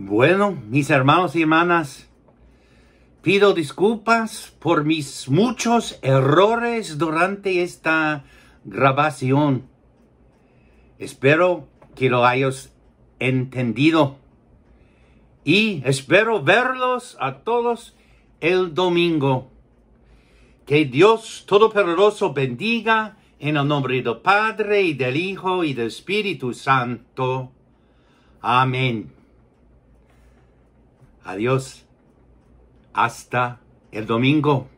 Bueno, mis hermanos y hermanas, pido disculpas por mis muchos errores durante esta grabación. Espero que lo hayas entendido y espero verlos a todos el domingo. Que Dios Todopoderoso bendiga en el nombre del Padre y del Hijo y del Espíritu Santo. Amén. Adiós. Hasta el domingo.